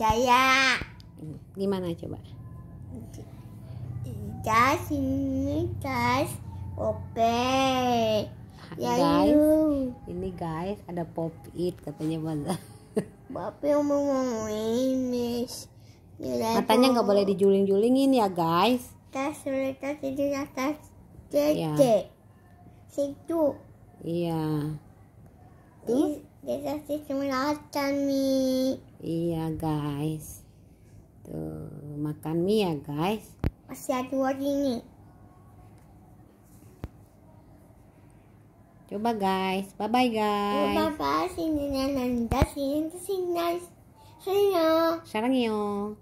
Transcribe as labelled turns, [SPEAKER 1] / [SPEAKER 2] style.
[SPEAKER 1] saya gimana coba jas ini jas OP ya guys
[SPEAKER 2] ini guys ada pop it katanya mana Bapak mau ini
[SPEAKER 3] katanya nggak boleh
[SPEAKER 2] dijuling-julingin ya guys
[SPEAKER 3] tas tas itu atas cece iya. situ
[SPEAKER 1] iya terus dia sih cuma nih guys tuh makan mie ya guys masih ada dua ini. coba guys
[SPEAKER 2] bye bye oh, guys bye bye
[SPEAKER 1] sini nanda sini sini sini sini sini